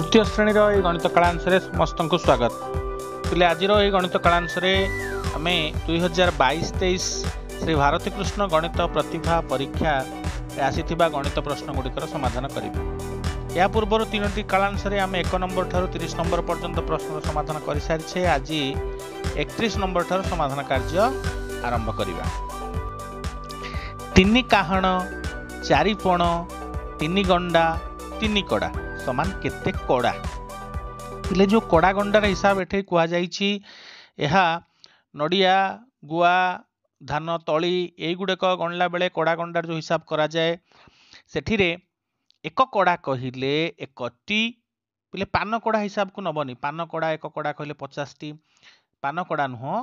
ତୃତୀୟ ଶ୍ରେଣୀର ଏହି ଗଣିତ କାଳାଂଶରେ ସମସ୍ତଙ୍କୁ ସ୍ୱାଗତ ପିଲେ ଆଜିର ଏହି ଗଣିତ କାଳାଂଶରେ ଆମେ ଦୁଇହଜାର ବାଇଶ ତେଇଶ ଶ୍ରୀ ଭାରତୀକୃଷ୍ଣ ଗଣିତ ପ୍ରତିଭା ପରୀକ୍ଷାରେ ଆସିଥିବା ଗଣିତ ପ୍ରଶ୍ନଗୁଡ଼ିକର ସମାଧାନ କରିବା ଏହା ପୂର୍ବରୁ ତିନୋଟି କାଳାଂଶରେ ଆମେ ଏକ ନମ୍ବର ଠାରୁ ତିରିଶ ନମ୍ବର ପର୍ଯ୍ୟନ୍ତ ପ୍ରଶ୍ନର ସମାଧାନ କରିସାରିଛେ ଆଜି ଏକତିରିଶ ନମ୍ବର ଠାରୁ ସମାଧାନ କାର୍ଯ୍ୟ ଆରମ୍ଭ କରିବା ତିନି କାହାଣ ଚାରି ପଣ ତିନି ଗଣ୍ଡା ତିନି କଡ଼ା ସମାନ କେତେ କଡ଼ା ହେଲେ ଯେଉଁ କଡ଼ା ଗଣ୍ଡାର ହିସାବ ଏଠି କୁହାଯାଇଛି ଏହା ନଡ଼ିଆ ଗୁଆ ଧାନ ତଳି ଏଇଗୁଡ଼ିକ ଗଣିଲା ବେଳେ କଡ଼ା ଗଣ୍ଡାର ଯେଉଁ ହିସାବ କରାଯାଏ ସେଥିରେ ଏକ କଡ଼ା କହିଲେ ଏକଟି ବୋଲେ ପାନ କଡ଼ା ହିସାବକୁ ନେବନି ପାନ କଡ଼ା ଏକ କଡ଼ା କହିଲେ ପଚାଶଟି ପାନ କଡ଼ା ନୁହଁ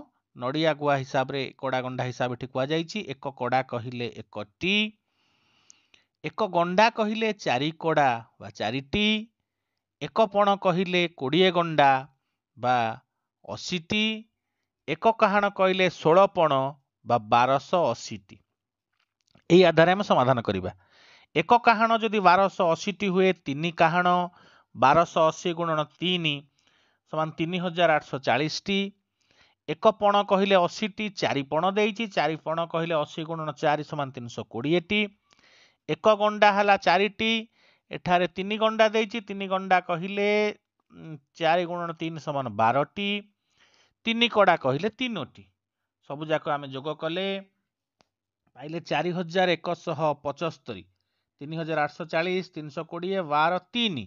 ନଡ଼ିଆ ଗୁଆ ହିସାବରେ କଡ଼ା ଗଣ୍ଡା ହିସାବ ଏଠି କୁହାଯାଇଛି ଏକ କଡ଼ା କହିଲେ ଏକଟି ଏକ ଗଣ୍ଡା କହିଲେ ଚାରି କଡ଼ା ବା ଚାରିଟି ଏକ ପଣ କହିଲେ କୋଡ଼ିଏ ଗଣ୍ଡା ବା ଅଶୀଟି ଏକ କାହାଣ କହିଲେ ଷୋହଳ ପଣ ବା ବାରଶହ ଅଶୀଟି ଏହି ଆଧାରରେ ଆମେ ସମାଧାନ କରିବା ଏକ କାହାଣ ଯଦି ବାରଶହ ଅଶୀଟି ହୁଏ ତିନି କାହାଣ ବାରଶହ ଅଶୀ ଗୁଣନ ତିନି ସମାନ ତିନି ହଜାର ଆଠଶହ ଚାଳିଶଟି ଏକ ପଣ କହିଲେ ଅଶୀଟି ଚାରି ପଣ ଦେଇଛି ଚାରି ପଣ କହିଲେ ଅଶୀ ଗୁଣ ଚାରି ସମାନ ତିନିଶହ କୋଡ଼ିଏଟି ଏକ ଗଣ୍ଡା ହେଲା ଚାରିଟି ଏଠାରେ ତିନି ଗଣ୍ଡା ଦେଇଛି ତିନି ଗଣ୍ଡା କହିଲେ ଚାରି ଗୁଣ ତିନି ସମାନ ବାରଟି ତିନି କଡ଼ା କହିଲେ ତିନୋଟି ସବୁଯାକ ଆମେ ଯୋଗ କଲେ ପାଇଲେ ଚାରି ହଜାର ଏକଶହ ପଞ୍ଚସ୍ତରୀ ତିନି ହଜାର ଆଠଶହ ଚାଳିଶ ତିନିଶହ କୋଡ଼ିଏ ବାର ତିନି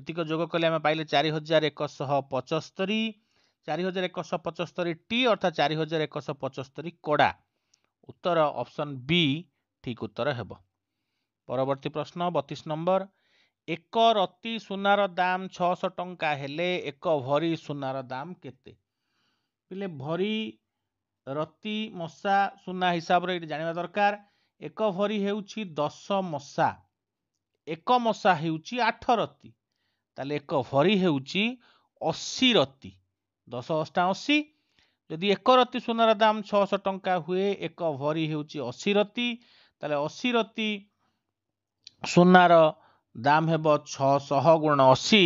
ଏତିକ ଯୋଗ କଲେ ଆମେ ପାଇଲେ ଚାରି ହଜାର ଏକଶହ ପଞ୍ଚସ୍ତରୀ ଚାରି ହଜାର ଏକଶହ ପଞ୍ଚସ୍ତରୀ ଟି ଅର୍ଥାତ୍ ଚାରି ହଜାର ଏକଶହ ପଞ୍ଚସ୍ତରୀ କଡ଼ା ଉତ୍ତର ଅପସନ୍ ବି ଠିକ୍ ଉତ୍ତର ହେବ ପରବର୍ତ୍ତୀ ପ୍ରଶ୍ନ ବତିଶ ନମ୍ବର ଏକ ରତି ସୁନାର ଦାମ ଛଅଶହ ଟଙ୍କା ହେଲେ ଏକ ଭରି ସୁନାର ଦାମ କେତେ ପିଲେ ଭରି ରତି ମଶା ସୁନା ହିସାବରେ ଏଇଟା ଜାଣିବା ଦରକାର ଏକ ଭରି ହେଉଛି ଦଶ ମଶା ଏକ ମଶା ହେଉଛି ଆଠ ରତି ତାହେଲେ ଏକ ଭରି ହେଉଛି ଅଶୀ ରତି ଦଶ ଅଷ୍ଟା ଅଶୀ ଯଦି ଏକ ରତି ସୁନାର ଦାମ ଛଅଶହ ଟଙ୍କା ହୁଏ ଏକ ଭରି ହେଉଛି ଅଶୀ ରତି ତାହେଲେ ଅଶୀ ରତି ସୁନାର ଦାମ୍ ହେବ ଛଅଶହ ଗୁଣ ଅଶୀ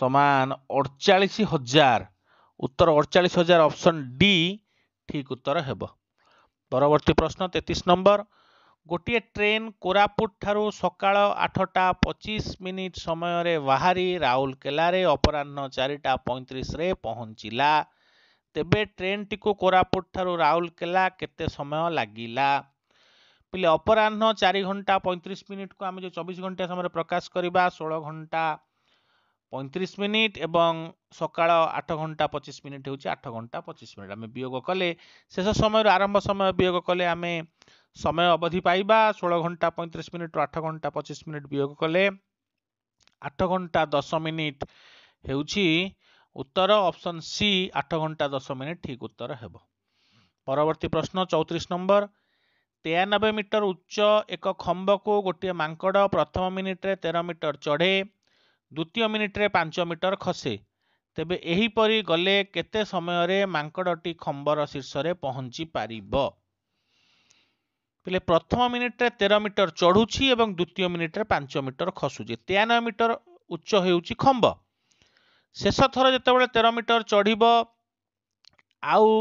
ସମାନ ଅଡ଼ଚାଳିଶ ହଜାର ଉତ୍ତର ଅଡ଼ଚାଳିଶ ହଜାର ଅପସନ୍ ଡି ଠିକ୍ ଉତ୍ତର ହେବ ପରବର୍ତ୍ତୀ ପ୍ରଶ୍ନ ତେତିଶ ନମ୍ବର ଗୋଟିଏ ଟ୍ରେନ୍ କୋରାପୁଟ ଠାରୁ ସକାଳ ଆଠଟା ପଚିଶ ମିନିଟ୍ ସମୟରେ ବାହାରି ରାଉରକେଲାରେ ଅପରାହ୍ନ ଚାରିଟା ପଇଁତିରିଶରେ ପହଞ୍ଚିଲା ତେବେ ଟ୍ରେନ୍ଟିକୁ କୋରାପୁଟ ଠାରୁ ରାଉରକେଲା କେତେ ସମୟ ଲାଗିଲା ପିଲେ ଅପରାହ୍ନ ଚାରି ଘଣ୍ଟା ପଇଁତିରିଶ ମିନିଟ୍କୁ ଆମେ ଯେଉଁ ଚବିଶ ଘଣ୍ଟା ସମୟରେ ପ୍ରକାଶ କରିବା ଷୋହଳ ଘଣ୍ଟା ପଇଁତିରିଶ ମିନିଟ୍ ଏବଂ ସକାଳ ଆଠ ଘଣ୍ଟା ପଚିଶ ମିନିଟ୍ ହେଉଛି ଆଠ ଘଣ୍ଟା ପଚିଶ ମିନିଟ୍ ଆମେ ବିୟୋଗ କଲେ ଶେଷ ସମୟରୁ ଆରମ୍ଭ ସମୟ ବିୟୋଗ କଲେ ଆମେ ସମୟ ଅବଧି ପାଇବା ଷୋହଳ ଘଣ୍ଟା ପଇଁତିରିଶ ମିନିଟ୍ରୁ ଆଠ ଘଣ୍ଟା ପଚିଶ ମିନିଟ୍ ବିୟୋଗ କଲେ ଆଠ ଘଣ୍ଟା ଦଶ ମିନିଟ୍ ହେଉଛି ଉତ୍ତର ଅପସନ୍ ସି ଆଠ ଘଣ୍ଟା ଦଶ ମିନିଟ୍ ଠିକ୍ ଉତ୍ତର ହେବ ପରବର୍ତ୍ତୀ ପ୍ରଶ୍ନ ଚଉତିରିଶ ନମ୍ବର ତେୟାନବେ ମିଟର ଉଚ୍ଚ ଏକ ଖମ୍ବକୁ ଗୋଟିଏ ମାଙ୍କଡ଼ ପ୍ରଥମ ମିନିଟ୍ରେ ତେର ମିଟର ଚଢ଼େ ଦ୍ୱିତୀୟ ମିନିଟ୍ରେ ପାଞ୍ଚ ମିଟର ଖସେ ତେବେ ଏହିପରି ଗଲେ କେତେ ସମୟରେ ମାଙ୍କଡ଼ଟି ଖମ୍ବର ଶୀର୍ଷରେ ପହଞ୍ଚି ପାରିବ ବୋଲେ ପ୍ରଥମ ମିନିଟ୍ରେ ତେର ମିଟର ଚଢ଼ୁଛି ଏବଂ ଦ୍ୱିତୀୟ ମିନିଟ୍ରେ ପାଞ୍ଚ ମିଟର ଖସୁଛି ତେୟାନବେ ମିଟର ଉଚ୍ଚ ହେଉଛି ଖମ୍ବ ଶେଷ ଥର ଯେତେବେଳେ ତେର ମିଟର ଚଢ଼ିବ ଆଉ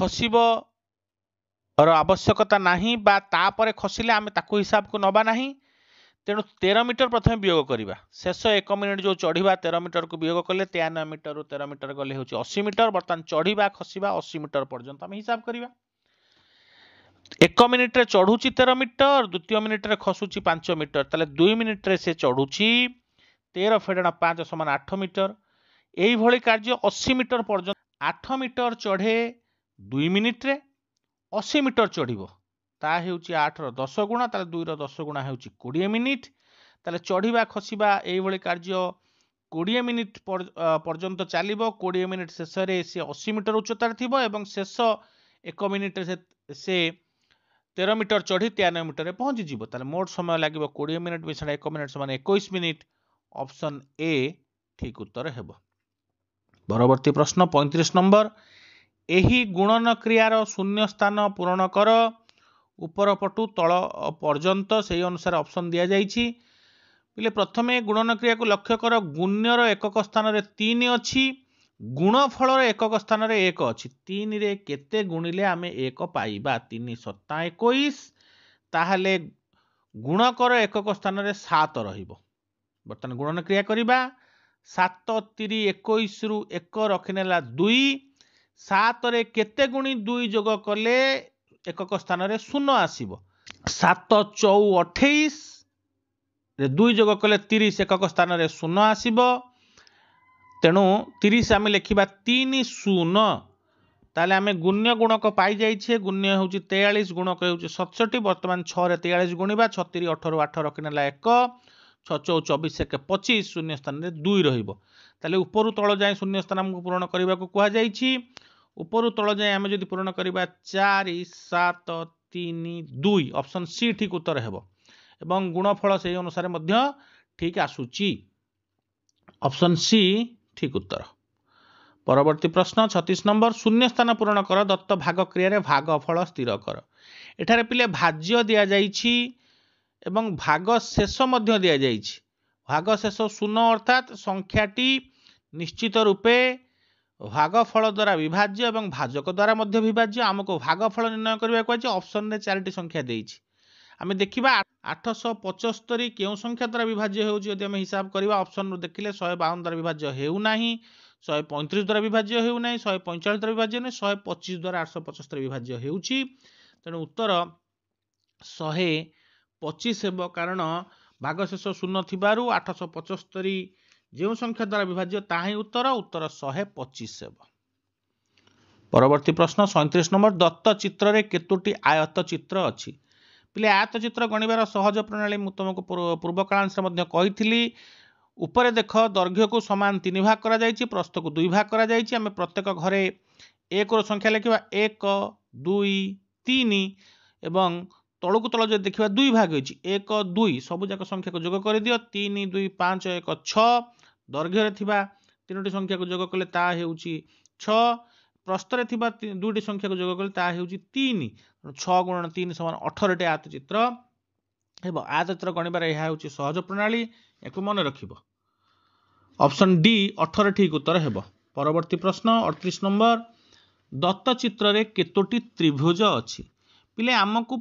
ଖସିବ ର ଆବଶ୍ୟକତା ନାହିଁ ବା ତାପରେ ଖସିଲେ ଆମେ ତାକୁ ହିସାବକୁ ନେବା ନାହିଁ ତେଣୁ ତେର ମିଟର ପ୍ରଥମେ ବିୟୋଗ କରିବା ଶେଷ ଏକ ମିନିଟ୍ ଯେଉଁ ଚଢ଼ିବା ତେର ମିଟରକୁ ବିୟୋଗ କଲେ ତେୟାନବେ ମିଟରରୁ ତେର ମିଟର ଗଲେ ହେଉଛି ଅଶୀ ମିଟର ବର୍ତ୍ତମାନ ଚଢ଼ିବା ଖସିବା ଅଶୀ ମିଟର ପର୍ଯ୍ୟନ୍ତ ଆମେ ହିସାବ କରିବା ଏକ ମିନିଟ୍ରେ ଚଢ଼ୁଛି ତେର ମିଟର ଦ୍ୱିତୀୟ ମିନିଟ୍ରେ ଖସୁଛି ପାଞ୍ଚ ମିଟର ତାହେଲେ ଦୁଇ ମିନିଟ୍ରେ ସେ ଚଢ଼ୁଛି ତେର ଫେଡ଼ଣ ପାଞ୍ଚ ସମାନ ଆଠ ମିଟର ଏଇଭଳି କାର୍ଯ୍ୟ ଅଶୀ ମିଟର ପର୍ଯ୍ୟନ୍ତ ଆଠ ମିଟର ଚଢ଼େ ଦୁଇ ମିନିଟ୍ରେ ଅଶୀ ମିଟର ଚଢ଼ିବ ତାହା ହେଉଛି ଆଠର ଦଶ ଗୁଣା ତାହେଲେ ଦୁଇର ଦଶ ଗୁଣା ହେଉଛି କୋଡ଼ିଏ ମିନିଟ୍ ତାହେଲେ ଚଢ଼ିବା ଖସିବା ଏଇଭଳି କାର୍ଯ୍ୟ କୋଡ଼ିଏ ମିନିଟ୍ ପର୍ଯ୍ୟନ୍ତ ଚାଲିବ କୋଡ଼ିଏ ମିନିଟ୍ ଶେଷରେ ସେ ଅଶୀ ମିଟର ଉଚ୍ଚତାରେ ଥିବ ଏବଂ ଶେଷ ଏକ ମିନିଟ୍ରେ ସେ ତେର ମିଟର ଚଢ଼ି ତେୟାନବେ ମିଟରରେ ପହଞ୍ଚିଯିବ ତାହେଲେ ମୋଟ ସମୟ ଲାଗିବ କୋଡ଼ିଏ ମିନିଟ୍ ମିଶାଣ ଏକ ମିନିଟ୍ ସମାନ ଏକୋଇଶ ମିନିଟ୍ ଅପସନ୍ ଏ ଠିକ୍ ଉତ୍ତର ହେବ ପରବର୍ତ୍ତୀ ପ୍ରଶ୍ନ ପଇଁତିରିଶ ନମ୍ବର ଏହି ଗୁଣନ କ୍ରିୟାର ଶୂନ୍ୟ ସ୍ଥାନ ପୂରଣ କର ଉପର ପଟୁ ତଳ ପର୍ଯ୍ୟନ୍ତ ସେହି ଅନୁସାରେ ଅପସନ୍ ଦିଆଯାଇଛି ବୋଲେ ପ୍ରଥମେ ଗୁଣନ କ୍ରିୟାକୁ ଲକ୍ଷ୍ୟ କର ଗୁଣ୍ୟର ଏକକ ସ୍ଥାନରେ ତିନି ଅଛି ଗୁଣଫଳର ଏକକ ସ୍ଥାନରେ ଏକ ଅଛି ତିନିରେ କେତେ ଗୁଣିଲେ ଆମେ ଏକ ପାଇବା ତିନି ସତା ଏକୋଇଶ ତାହେଲେ ଗୁଣକର ଏକକ ସ୍ଥାନରେ ସାତ ରହିବ ବର୍ତ୍ତମାନ ଗୁଣନ କ୍ରିୟା କରିବା ସାତ ତିରି ଏକୋଇଶରୁ ଏକ ରଖିନେଲା ଦୁଇ ସାତରେ କେତେ ଗୁଣି ଦୁଇ ଯୋଗ କଲେ ଏକକ ସ୍ଥାନରେ ଶୂନ ଆସିବ ସାତ ଚଉ ଅଠେଇଶରେ ଦୁଇ ଯୋଗ କଲେ ତିରିଶ ଏକକ ସ୍ଥାନରେ ଶୂନ ଆସିବ ତେଣୁ ତିରିଶ ଆମେ ଲେଖିବା ତିନି ଶୂନ ତାହେଲେ ଆମେ ଗୁଣ୍ୟ ଗୁଣକ ପାଇଯାଇଛେ ଗୁଣ୍ୟ ହେଉଛି ତେୟାଳିଶ ଗୁଣକ ହେଉଛି ସତଷଠି ବର୍ତ୍ତମାନ ଛଅରେ ତେୟାଳିଶ ଗୁଣିବା ଛତିରି ଅଠରୁ ଆଠ ରଖିନେଲା ଏକ ଛଅ ଚଉ ଚବିଶ ଏକ ପଚିଶ ଶୂନ୍ୟ ସ୍ଥାନରେ ଦୁଇ ରହିବ ତାହେଲେ ଉପରୁ ତଳ ଯାଏଁ ଶୂନ୍ୟ ସ୍ଥାନ ଆମକୁ ପୂରଣ କରିବାକୁ କୁହାଯାଇଛି ଉପରୁ ତଳ ଯାଏ ଆମେ ଯଦି ପୂରଣ କରିବା ଚାରି ସାତ ତିନି ଦୁଇ ଅପସନ୍ ସି ଠିକ୍ ଉତ୍ତର ହେବ ଏବଂ ଗୁଣଫଳ ସେହି ଅନୁସାରେ ମଧ୍ୟ ଠିକ୍ ଆସୁଛି ଅପସନ୍ ସି ଠିକ୍ ଉତ୍ତର ପରବର୍ତ୍ତୀ ପ୍ରଶ୍ନ ଛତିଶ ନମ୍ବର ଶୂନ୍ୟ ସ୍ଥାନ ପୂରଣ କର ଦତ୍ତ ଭାଗ କ୍ରିୟାରେ ଭାଗ ଫଳ ସ୍ଥିର କର ଏଠାରେ ପିଲେ ଭାଜ୍ୟ ଦିଆଯାଇଛି ଏବଂ ଭାଗ ଶେଷ ମଧ୍ୟ ଦିଆଯାଇଛି ଭାଗ ଶେଷ ଶୂନ ଅର୍ଥାତ୍ ସଂଖ୍ୟାଟି ନିଶ୍ଚିତ ରୂପେ ଭାଗଫଳ ଦ୍ୱାରା ବିଭାଜ୍ୟ ଏବଂ ଭାଜକ ଦ୍ୱାରା ମଧ୍ୟ ବିଭାଜ୍ୟ ଆମକୁ ଭାଗଫଳ ନିର୍ଣ୍ଣୟ କରିବାକୁ ହେଉଛି ଅପସନରେ ଚାରିଟି ସଂଖ୍ୟା ଦେଇଛି ଆମେ ଦେଖିବା ଆଠଶହ ପଚସ୍ତରୀ କେଉଁ ସଂଖ୍ୟା ଦ୍ୱାରା ବିଭାଜ୍ୟ ହେଉଛି ଯଦି ଆମେ ହିସାବ କରିବା ଅପସନରୁ ଦେଖିଲେ ଶହେ ବାଉନ ଦ୍ୱାରା ବିଭାଜ୍ୟ ହେଉନାହିଁ ଶହେ ପଇଁତିରିଶ ଦ୍ୱାରା ବିଭାଜ୍ୟ ହେଉନାହିଁ ଶହେ ପଇଁଚାଳିଶ ଦ୍ୱାରା ବିଭାଜ୍ୟ ନାହିଁ ଶହେ ପଚିଶ ଦ୍ୱାରା ଆଠଶହ ପଚସ୍ତରୀ ବିଭାଜ୍ୟ ହେଉଛି ତେଣୁ ଉତ୍ତର ଶହେ ପଚିଶ ହେବ କାରଣ ଭାଗଶେଷ ଶୂନ ଥିବାରୁ ଆଠଶହ ପଚସ୍ତରୀ ଯେଉଁ ସଂଖ୍ୟା ଦ୍ୱାରା ବିଭାଜ୍ୟ ତାହା ହିଁ ଉତ୍ତର ଉତ୍ତର ଶହେ ପଚିଶ ହେବ ପରବର୍ତ୍ତୀ ପ୍ରଶ୍ନ ସଇଁତିରିଶ ନମ୍ବର ଦତ୍ତ ଚିତ୍ରରେ କେତୋଟି ଆୟତ ଚିତ୍ର ଅଛି ପିଲେ ଆୟତ ଚିତ୍ର ଗଣିବାର ସହଜ ପ୍ରଣାଳୀ ମୁଁ ତୁମକୁ ପୂର୍ବ ମଧ୍ୟ କହିଥିଲି ଉପରେ ଦେଖ ଦୈର୍ଘ୍ୟକୁ ସମାନ ତିନି ଭାଗ କରାଯାଇଛି ପ୍ରସ୍ତକୁ ଦୁଇ ଭାଗ କରାଯାଇଛି ଆମେ ପ୍ରତ୍ୟେକ ଘରେ ଏକର ସଂଖ୍ୟା ଲେଖିବା ଏକ ଦୁଇ ତିନି ଏବଂ ତଳକୁ ତଳ ଯଦି ଦେଖିବା ଦୁଇ ଭାଗ ହେଇଛି ଏକ ଦୁଇ ସବୁଯାକ ସଂଖ୍ୟାକୁ ଯୋଗ କରିଦିଅ ତିନି ଦୁଇ ପାଞ୍ଚ ଏକ ଛଅ ଦୈର୍ଘ୍ୟରେ ଥିବା ତିନୋଟି ସଂଖ୍ୟାକୁ ଯୋଗ କଲେ ତାହା ହେଉଛି ଛଅ ପ୍ରସ୍ତରେ ଥିବା ଦୁଇଟି ସଂଖ୍ୟାକୁ ଯୋଗ କଲେ ତାହା ହେଉଛି ତିନି ଛଅ ଗୁଣନ ତିନି ସମାନ ଅଠରଟି ଆତଚିତ୍ର ହେବ ଆତଚିତ୍ର ଗଣିବାର ଏହା ହେଉଛି ସହଜ ପ୍ରଣାଳୀ ଏହାକୁ ମନେ ରଖିବ ଅପସନ୍ ଡି ଅଠର ଠିକ୍ ଉତ୍ତର ହେବ ପରବର୍ତ୍ତୀ ପ୍ରଶ୍ନ ଅଠତିରିଶ ନମ୍ବର ଦତ୍ତ ଚିତ୍ରରେ କେତୋଟି ତ୍ରିଭୁଜ ଅଛି ପିଲେ ଆମକୁ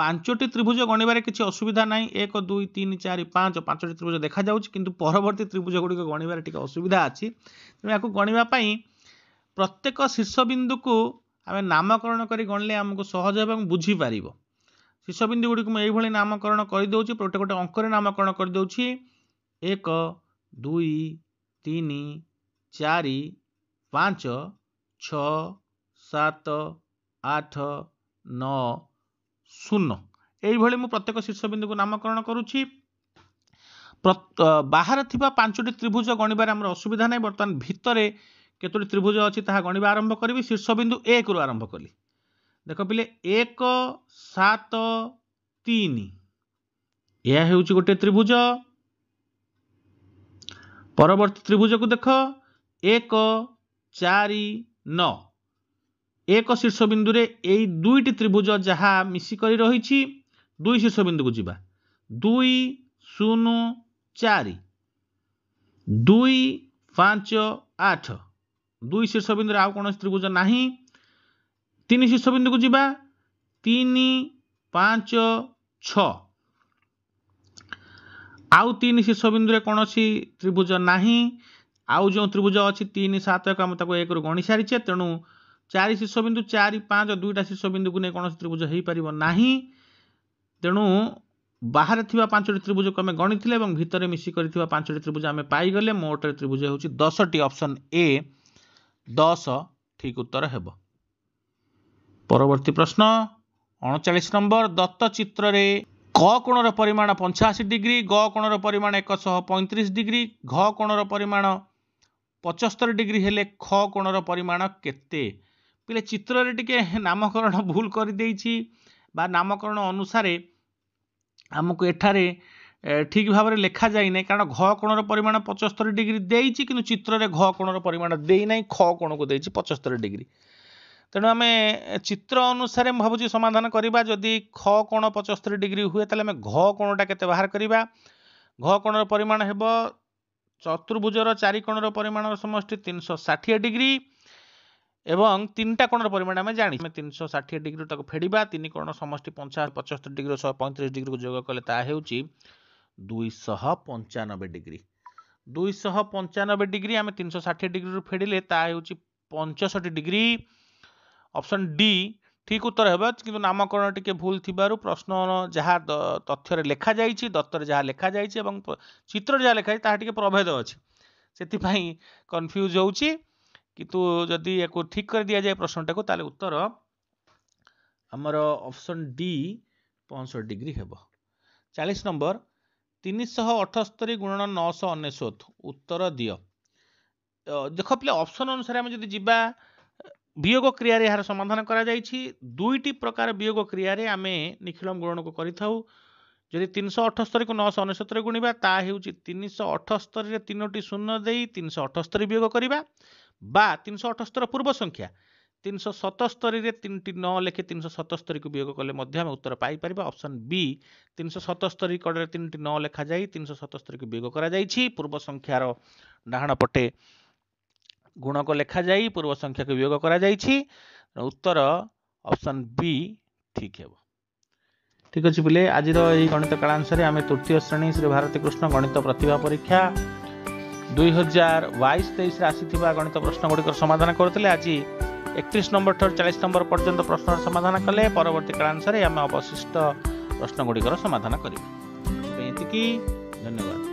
ପାଞ୍ଚଟି ତ୍ରିଭୁଜ ଗଣିବାରେ କିଛି ଅସୁବିଧା ନାହିଁ ଏକ ଦୁଇ ତିନି ଚାରି ପାଞ୍ଚ ପାଞ୍ଚଟି ତ୍ରିଭୁଜ ଦେଖାଯାଉଛି କିନ୍ତୁ ପରବର୍ତ୍ତୀ ତ୍ରିଭୁଜ ଗୁଡ଼ିକ ଗଣିବାରେ ଟିକେ ଅସୁବିଧା ଅଛି ତେଣୁ ଏହାକୁ ଗଣିବା ପାଇଁ ପ୍ରତ୍ୟେକ ଶୀର୍ଷବିନ୍ଦୁକୁ ଆମେ ନାମକରଣ କରି ଗଣିଲେ ଆମକୁ ସହଜ ହେବ ଏବଂ ବୁଝିପାରିବ ଶୀର୍ଷବିନ୍ଦୁ ଗୁଡ଼ିକୁ ମୁଁ ଏଇଭଳି ନାମକରଣ କରିଦେଉଛି ଗୋଟେ ଗୋଟେ ଅଙ୍କରେ ନାମକରଣ କରିଦେଉଛି ଏକ ଦୁଇ ତିନି ଚାରି ପାଞ୍ଚ ଛଅ ସାତ ଆଠ ନଅ ଶୂନ এইভাবে মু প্রত্যেক শীর্ষবিন্দুকে নামকরণ করুছি ବାହାରେ ଥିବା ପାଞ୍ଚଟି ତ୍ରିଭୁଜ ଗଣିବାରେ ଆମର ଅସୁବିଧା ନାହିଁ ବର୍ତ୍ତମାନ ଭିତରେ କେତୋଟି ତ୍ରିଭୁଜ ଅଛି ତାହା ଗଣିବା ଆରମ୍ଭ କରିବି ଶୀର୍ଷବିନ୍ଦୁ ଏକରୁ ଆରମ୍ଭ କଲି ଦେଖ ପିଲେ ଏକ ସାତ ତିନି ଏହା ହେଉଛି ଗୋଟିଏ ତ୍ରିଭୁଜ ପରବର୍ତ୍ତୀ ତ୍ରିଭୁଜକୁ ଦେଖ ଏକ ଚାରି ନଅ ଏକ ଶୀର୍ଷବିନ୍ଦୁରେ ଏଇ ଦୁଇଟି ତ୍ରିଭୁଜ ଯାହା ମିଶିକରି ରହିଛି ଦୁଇ ଶୀର୍ଷବିନ୍ଦୁକୁ ଯିବା ଦୁଇ ଶୂନ ଚାରି ଦୁଇ ପାଞ୍ଚ ଆଠ ଦୁଇ ଶୀର୍ଷବିନ୍ଦୁରେ ଆଉ କୌଣସି ତ୍ରିଭୁଜ ନାହିଁ ତିନି ଶୀର୍ଷବିନ୍ଦୁକୁ ଯିବା ତିନି ପାଞ୍ଚ ଛଅ ଆଉ ତିନି ଶୀର୍ଷବିନ୍ଦୁରେ କୌଣସି ତ୍ରିଭୁଜ ନାହିଁ ଆଉ ଯେଉଁ ତ୍ରିଭୁଜ ଅଛି ତିନି ସାତ ଏକ ଆମେ ତାକୁ ଏକରୁ ଗଣି ସାରିଛେ ତେଣୁ ଚାରି ଶୀର୍ଷବିନ୍ଦୁ ଚାରି ପାଞ୍ଚ ଦୁଇଟା ଶୀର୍ଷବିନ୍ଦୁକୁ ନେଇ କୌଣସି ତ୍ରିଭୁଜ ହୋଇପାରିବ ନାହିଁ ତେଣୁ ବାହାରେ ଥିବା ପାଞ୍ଚଟି ତ୍ରିଭୁଜକୁ ଆମେ ଗଣିଥିଲେ ଏବଂ ଭିତରେ ମିଶି କରିଥିବା ପାଞ୍ଚଟି ତ୍ରିଭୁଜ ଆମେ ପାଇଗଲେ ମୋଟରେ ତ୍ରିଭୁଜ ହେଉଛି ଦଶଟି ଅପସନ୍ ଏ ଦଶ ଠିକ୍ ଉତ୍ତର ହେବ ପରବର୍ତ୍ତୀ ପ୍ରଶ୍ନ ଅଣଚାଳିଶ ନମ୍ବର ଦତ୍ତ ଚିତ୍ରରେ କ କୋଣର ପରିମାଣ ପଞ୍ଚାଅଶୀ ଡିଗ୍ରୀ ଗ କୋଣର ପରିମାଣ ଏକଶହ ପଇଁତିରିଶ ଡିଗ୍ରୀ ଘ କୋଣର ପରିମାଣ ପଚସ୍ତରୀ ଡିଗ୍ରୀ ହେଲେ ଖ କୋଣର ପରିମାଣ କେତେ ପିଲା ଚିତ୍ରରେ ଟିକେ ନାମକରଣ ଭୁଲ କରିଦେଇଛି ବା ନାମକରଣ ଅନୁସାରେ ଆମକୁ ଏଠାରେ ଠିକ୍ ଭାବରେ ଲେଖାଯାଇନାହିଁ କାରଣ ଘ କୋଣର ପରିମାଣ ପଞ୍ଚସ୍ତରି ଡିଗ୍ରୀ ଦେଇଛି କିନ୍ତୁ ଚିତ୍ରରେ ଘ କୋଣର ପରିମାଣ ଦେଇନାହିଁ ଖ କୋଣକୁ ଦେଇଛି ପଞ୍ଚସ୍ତରି ଡିଗ୍ରୀ ତେଣୁ ଆମେ ଚିତ୍ର ଅନୁସାରେ ମୁଁ ଭାବୁଛି ସମାଧାନ କରିବା ଯଦି ଖ କୋଣ ପଞ୍ଚସ୍ତରି ଡିଗ୍ରୀ ହୁଏ ତାହେଲେ ଆମେ ଘ କୋଣଟା କେତେ ବାହାର କରିବା ଘ କୋଣର ପରିମାଣ ହେବ ଚତୁର୍ଭୁଜର ଚାରି କୋଣର ପରିମାଣର ସମଷ୍ଟି ତିନିଶହ ଷାଠିଏ ଡିଗ୍ରୀ এবং তিনটা কোণর পরিমাণ আমি জানি আমি তিনশো ষাঠিয়ে ডিগ্রি তাকে ফেড়া তিন কোণ সমষ্টি পঞ্চাশ পঁচস্তরি ডিগ্রি শহে পঁয়ত্রিশ ডিগ্রিকে যোগ কলে তা ହେଉଛି ଦୁଇଶହ ପଞ୍ଚାନବେ ଡିଗ୍ରୀ ଦୁଇଶହ ପଞ୍ଚାନବେ ଡିଗ୍ରୀ ଆମେ ତିନିଶହ ଷାଠିଏ ଡିଗ୍ରୀରୁ ଫେଡ଼ିଲେ ତାହା ହେଉଛି ପଞ୍ଚଷଠି ଡିଗ୍ରୀ ଅପସନ୍ ଡି ଠିକ୍ ଉତ୍ତର ହେବ କିନ୍ତୁ ନାମକରଣ ଟିକେ ଭୁଲ ଥିବାରୁ ପ୍ରଶ୍ନ ଯାହା ତଥ୍ୟରେ ଲେଖାଯାଇଛି ଦତ୍ତରେ ଯାହା ଲେଖାଯାଇଛି ଏବଂ ଚିତ୍ରରେ ଯାହା ଲେଖାଯାଇଛି ତାହା ଟିକେ ପ୍ରଭେଦ ଅଛି ସେଥିପାଇଁ କନଫ୍ୟୁଜ୍ ହେଉଛି କିନ୍ତୁ ଯଦି ୟାକୁ ଠିକ୍ କରିଦିଆଯାଏ ପ୍ରଶ୍ନଟାକୁ ତାହେଲେ ଉତ୍ତର ଆମର ଅପସନ୍ ଡି ପଞ୍ଚଷଠି ଡିଗ୍ରୀ ହେବ ଚାଳିଶ ନମ୍ବର ତିନିଶହ ଅଠସ୍ତରୀ ଗୁଣନ ନଅଶହ ଅନେଶ୍ୱତ ଉତ୍ତର ଦିଅ ଦେଖ ପିଲା ଅପସନ୍ ଅନୁସାରେ ଆମେ ଯଦି ଯିବା ବିୟୋଗ କ୍ରିୟାରେ ଏହାର ସମାଧାନ କରାଯାଇଛି ଦୁଇଟି ପ୍ରକାର ବିୟୋଗ କ୍ରିୟାରେ ଆମେ ନିଖିଳମ ଗୁଣନକୁ କରିଥାଉ ଯଦି ତିନିଶହ ଅଠସ୍ତରୀକୁ ନଅଶହ ଅନେଶ୍ୱତରେ ଗୁଣିବା ତାହା ହେଉଛି ତିନିଶହ ଅଠସ୍ତରୀରେ ତିନୋଟି ଶୂନ୍ୟ ଦେଇ ତିନିଶହ ଅଠସ୍ତରୀ ବିୟୋଗ କରିବା বা তিনশো ଅଠସ୍ତର ପୂର୍ବ ସଂଖ୍ୟା ତିନିଶହ ସତସ୍ତରୀରେ ତିନିଟି ନଅ ଲେଖି ତିନିଶହ ସତସ୍ତରୀକୁ ବିୟୋଗ କଲେ ମଧ୍ୟ ଆମେ ଉତ୍ତର ପାଇପାରିବା ଅପସନ୍ ବି ତିନିଶହ ସତସ୍ତରୀ କଡ଼ରେ ତିନିଟି ନଅ ଲେଖାଯାଇ ତିନିଶହ ସତସ୍ତରୀକୁ ବିୟୋଗ କରାଯାଇଛି ପୂର୍ବ ସଂଖ୍ୟାର ଡାହାଣ ପଟେ ଗୁଣକ ଲେଖାଯାଇ ପୂର୍ବ ସଂଖ୍ୟାକୁ ବିୟୋଗ କରାଯାଇଛି ଉତ୍ତର ଅପସନ୍ ବି ଠିକ୍ ହେବ ଠିକ୍ ଅଛି ପିଲେ ଆଜିର ଏହି ଗଣିତ କାଳାଂଶରେ ଆମେ ତୃତୀୟ ଶ୍ରେଣୀ ଶ୍ରୀ ଭାରତୀ କୃଷ୍ଣ ଗଣିତ ପ୍ରତିଭା ପରୀକ୍ଷା ଦୁଇହଜାର ବାଇଶ ତେଇଶରେ ଆସିଥିବା ଗଣିତ ପ୍ରଶ୍ନଗୁଡ଼ିକର ସମାଧାନ କରୁଥିଲେ ଆଜି ଏକତିରିଶ ନମ୍ବର ଠାରୁ ଚାଳିଶ ନମ୍ବର ପର୍ଯ୍ୟନ୍ତ ପ୍ରଶ୍ନର ସମାଧାନ କଲେ ପରବର୍ତ୍ତୀ କାଳାଂଶରେ ଆମେ ଅବଶିଷ୍ଟ ପ୍ରଶ୍ନ ଗୁଡ଼ିକର ସମାଧାନ କରିବୁ ଏତିକି ଧନ୍ୟବାଦ